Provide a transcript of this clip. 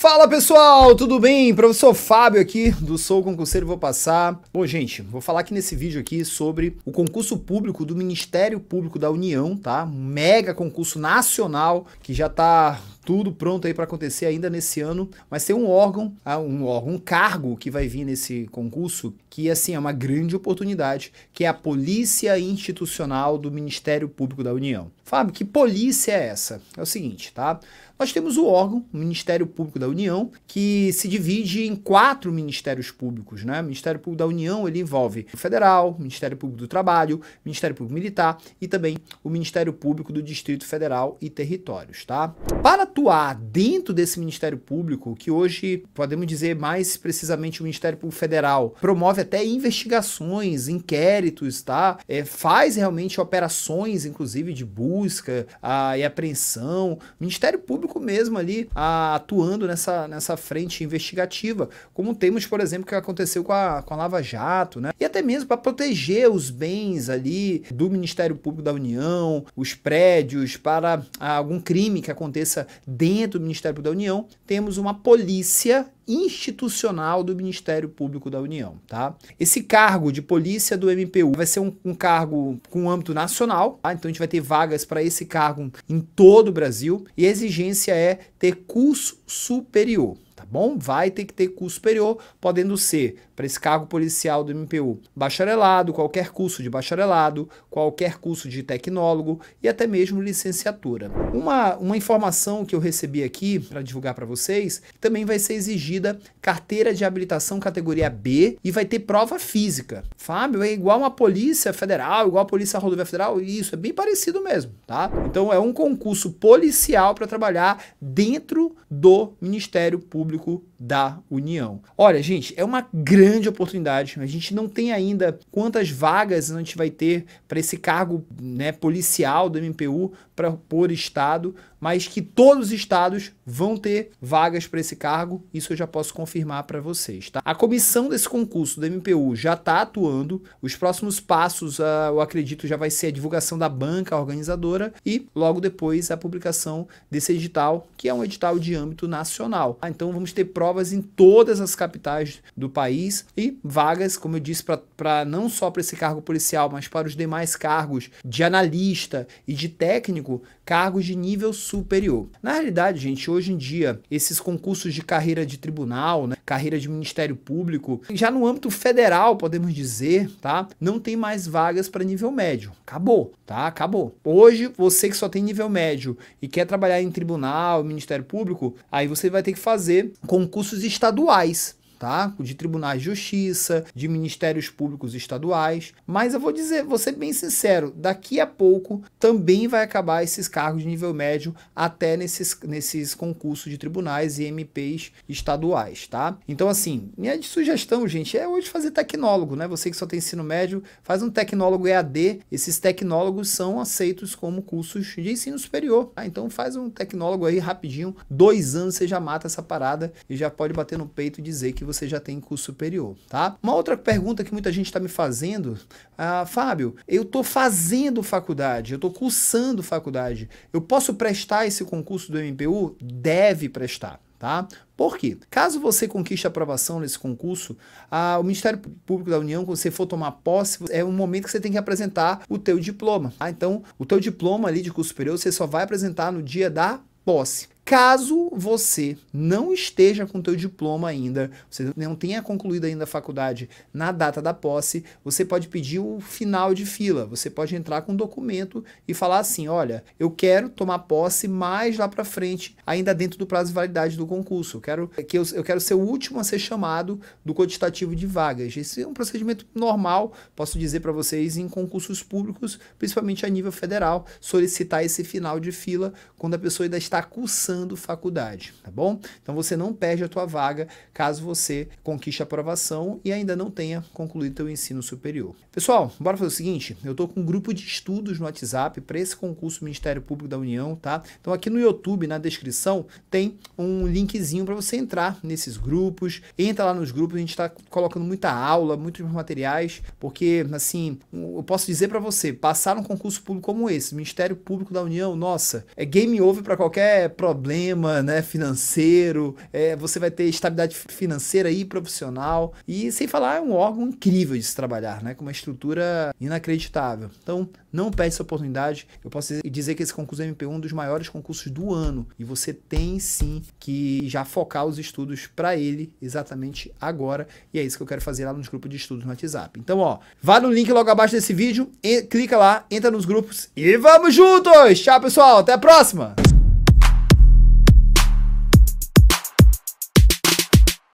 Fala pessoal, tudo bem? Professor Fábio aqui do Sou Concurseiro Vou Passar. Bom, gente, vou falar aqui nesse vídeo aqui sobre o concurso público do Ministério Público da União, tá? Um mega concurso nacional que já tá tudo pronto aí para acontecer ainda nesse ano, mas tem um órgão, ah, um órgão, um cargo que vai vir nesse concurso que assim é uma grande oportunidade, que é a Polícia Institucional do Ministério Público da União. Fábio, que polícia é essa? É o seguinte, tá? Nós temos o órgão, o Ministério Público da União, que se divide em quatro ministérios públicos, né? O Ministério Público da União, ele envolve o Federal, o Ministério Público do Trabalho, o Ministério Público Militar e também o Ministério Público do Distrito Federal e Territórios, tá? Para atuar dentro desse Ministério Público, que hoje podemos dizer mais precisamente o Ministério Público Federal, promove até investigações, inquéritos, tá? É, faz realmente operações, inclusive, de busca a, ah, e apreensão. Ministério Público mesmo ali a, ah, atuando nessa, nessa frente investigativa, como temos, por exemplo, que aconteceu com a, com a Lava Jato, né? E até mesmo para proteger os bens ali do Ministério Público da União, os prédios, para a, ah, algum crime que aconteça Justiça dentro do Ministério Público da União, temos uma polícia institucional do Ministério Público da União, tá? Esse cargo de polícia do MPU vai ser um, um cargo com âmbito nacional, tá? então a gente vai ter vagas para esse cargo em todo o Brasil e a exigência é ter curso superior tá bom? Vai ter que ter curso superior, podendo ser para esse cargo policial do MPU, bacharelado, qualquer curso de bacharelado, qualquer curso de tecnólogo e até mesmo licenciatura. Uma, uma informação que eu recebi aqui para divulgar para vocês, também vai ser exigida carteira de habilitação categoria B e vai ter prova física. Fábio, é igual uma polícia federal, igual a polícia rodoviária federal, isso, é bem parecido mesmo, tá? Então é um concurso policial para trabalhar dentro do Ministério Público público da União. Olha, gente, é uma grande oportunidade. A gente não tem ainda quantas vagas a gente vai ter para esse cargo né, policial do MPU para por estado, mas que todos os estados vão ter vagas para esse cargo, isso eu já posso confirmar para vocês, tá? A comissão desse concurso do MPU já está atuando, os próximos passos, uh, eu acredito, já vai ser a divulgação da banca organizadora e logo depois a publicação desse edital, que é um edital de âmbito nacional. Ah, então vamos ter provas em todas as capitais do país e vagas, como eu disse, para não só para esse cargo policial, mas para os demais cargos de analista e de técnico, cargos de nível superior. Na realidade, gente, hoje em dia, esses concursos de carreira de tribunal, né, carreira de Ministério Público, já no âmbito federal, podemos dizer, tá? Não tem mais vagas para nível médio. Acabou, tá? Acabou. Hoje, você que só tem nível médio e quer trabalhar em tribunal, Ministério Público, aí você vai ter que fazer concursos estaduais tá? De tribunais de justiça, de ministérios públicos estaduais. Mas eu vou dizer, vou ser bem sincero, daqui a pouco também vai acabar esses cargos de nível médio até nesses, nesses concursos de tribunais e MPs estaduais, tá? Então, assim, minha sugestão, gente, é hoje fazer tecnólogo, né? Você que só tem ensino médio, faz um tecnólogo EAD. Esses tecnólogos são aceitos como cursos de ensino superior. Tá? Então faz um tecnólogo aí rapidinho, dois anos você já mata essa parada e já pode bater no peito e dizer que você já tem curso superior, tá? Uma outra pergunta que muita gente está me fazendo, ah, Fábio, eu estou fazendo faculdade, eu estou cursando faculdade, eu posso prestar esse concurso do MPU? Deve prestar tá? Por quê? Caso você conquiste a aprovação nesse concurso, a, ah, o Ministério Público da União, quando você for tomar posse, é um momento que você tem que apresentar o teu diploma. Tá? Então, o teu diploma ali de curso superior, você só vai apresentar no dia da posse. Caso você não esteja com o teu diploma ainda, você não tenha concluído ainda a faculdade na data da posse, você pode pedir o final de fila. Você pode entrar com um documento e falar assim: "Olha, eu quero tomar posse mais lá para frente, ainda dentro do prazo de validade do concurso. Eu quero que eu, eu quero ser o último a ser chamado do quantitativo de vagas". Esse é um procedimento normal, posso dizer para vocês em concursos públicos, principalmente a nível federal, solicitar esse final de fila quando a pessoa ainda está cursando faculdade, tá bom? Então você não perde a tua vaga caso você conquiste a aprovação e ainda não tenha concluído teu ensino superior. Pessoal, bora fazer o seguinte, eu tô com um grupo de estudos no WhatsApp para esse concurso Ministério Público da União, tá? Então aqui no YouTube, na descrição, tem um linkzinho para você entrar nesses grupos. Entra lá nos grupos, a gente está colocando muita aula, muitos materiais, porque assim, eu posso dizer para você, passar um concurso público como esse, Ministério Público da União, nossa, é game over para qualquer problema problema né, financeiro, é, você vai ter estabilidade financeira e profissional. E sem falar, é um órgão incrível de se trabalhar, né, com uma estrutura inacreditável. Então, não perde essa oportunidade. Eu posso dizer que esse concurso MP1 é um dos maiores concursos do ano. E você tem sim que já focar os estudos para ele exatamente agora. E é isso que eu quero fazer lá nos grupos de estudos no WhatsApp. Então, ó, vá no link logo abaixo desse vídeo, e, clica lá, entra nos grupos e vamos juntos! Tchau, pessoal! Até a próxima!